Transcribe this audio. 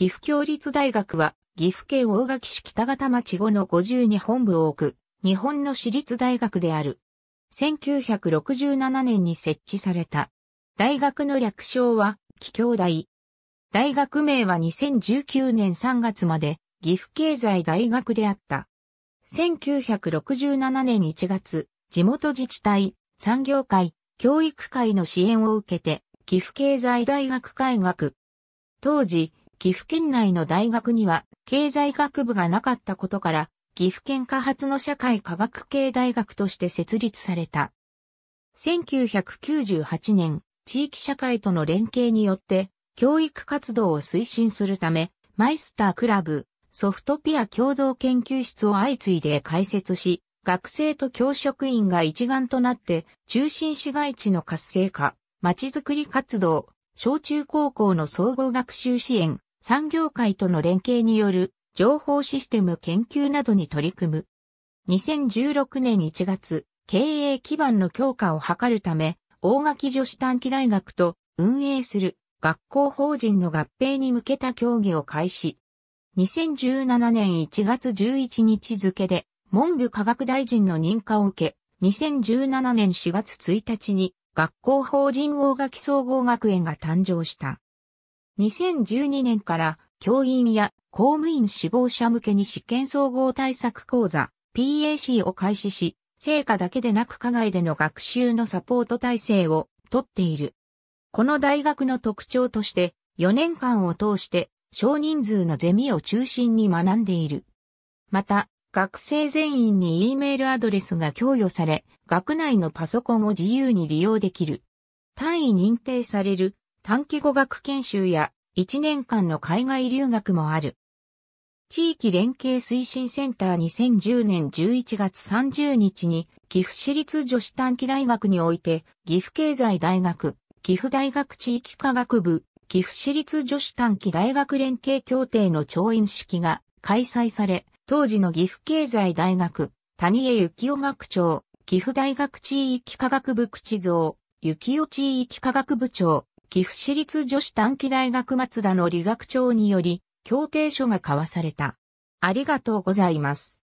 岐阜協立大学は、岐阜県大垣市北方町後の50に本部を置く、日本の私立大学である。1967年に設置された。大学の略称は、岐兄大。大学名は2019年3月まで、岐阜経済大学であった。1967年1月、地元自治体、産業界、教育界の支援を受けて、岐阜経済大学開学。当時、岐阜県内の大学には経済学部がなかったことから、岐阜県下発の社会科学系大学として設立された。1998年、地域社会との連携によって、教育活動を推進するため、マイスタークラブ、ソフトピア共同研究室を相次いで開設し、学生と教職員が一丸となって、中心市街地の活性化、まちづくり活動、小中高校の総合学習支援、産業界との連携による情報システム研究などに取り組む。2016年1月、経営基盤の強化を図るため、大垣女子短期大学と運営する学校法人の合併に向けた協議を開始。2017年1月11日付で文部科学大臣の認可を受け、2017年4月1日に学校法人大垣総合学園が誕生した。2012年から教員や公務員志望者向けに試験総合対策講座 PAC を開始し、成果だけでなく課外での学習のサポート体制をとっている。この大学の特徴として4年間を通して少人数のゼミを中心に学んでいる。また、学生全員に E メールアドレスが供与され、学内のパソコンを自由に利用できる。単位認定される短期語学研修や1年間の海外留学もある。地域連携推進センター2010年11月30日に岐阜市立女子短期大学において岐阜経済大学、岐阜大学地域科学部、岐阜市立女子短期大学連携協定の調印式が開催され、当時の岐阜経済大学、谷江幸雄学長、岐阜大学地域科学部口蔵、幸雄地域科学部長、岐阜市立女子短期大学松田の理学長により、協定書が交わされた。ありがとうございます。